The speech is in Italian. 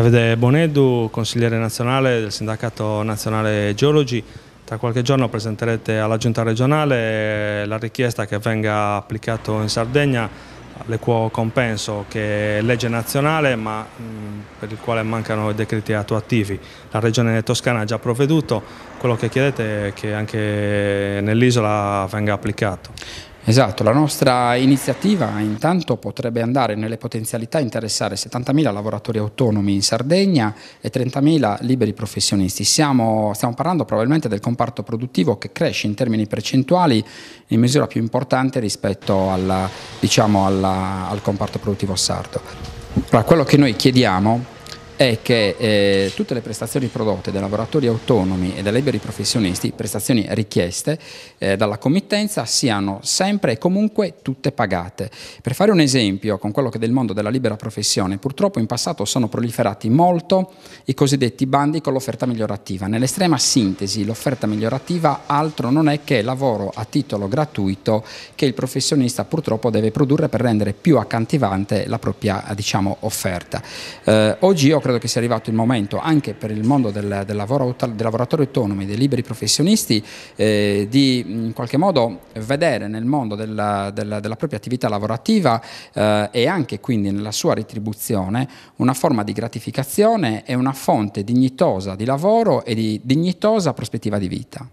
Davide Bonedu, consigliere nazionale del Sindacato Nazionale Geologi. Tra qualche giorno presenterete alla Giunta regionale eh, la richiesta che venga applicato in Sardegna l'equo compenso che è legge nazionale ma per il quale mancano i decreti attuativi. La regione toscana ha già provveduto, quello che chiedete è che anche nell'isola venga applicato. Esatto, la nostra iniziativa intanto potrebbe andare nelle potenzialità a interessare 70.000 lavoratori autonomi in Sardegna e 30.000 liberi professionisti. Siamo, stiamo parlando probabilmente del comparto produttivo che cresce in termini percentuali in misura più importante rispetto alla, diciamo alla, al comparto produttivo sardo. Allora, quello che noi chiediamo è che eh, tutte le prestazioni prodotte dai lavoratori autonomi e dai liberi professionisti, prestazioni richieste eh, dalla committenza, siano sempre e comunque tutte pagate. Per fare un esempio con quello che è del mondo della libera professione, purtroppo in passato sono proliferati molto i cosiddetti bandi con l'offerta migliorativa. Nell'estrema sintesi l'offerta migliorativa altro non è che lavoro a titolo gratuito che il professionista purtroppo deve produrre per rendere più accantivante la propria diciamo, offerta. Eh, oggi io credo che sia arrivato il momento anche per il mondo del, del, lavoro, del lavoratori autonomi, dei liberi professionisti, eh, di mm, in qualche modo vedere nel mondo della, della, della propria attività lavorativa eh, e anche quindi nella sua retribuzione una forma di gratificazione e una fonte dignitosa di lavoro e di dignitosa prospettiva di vita.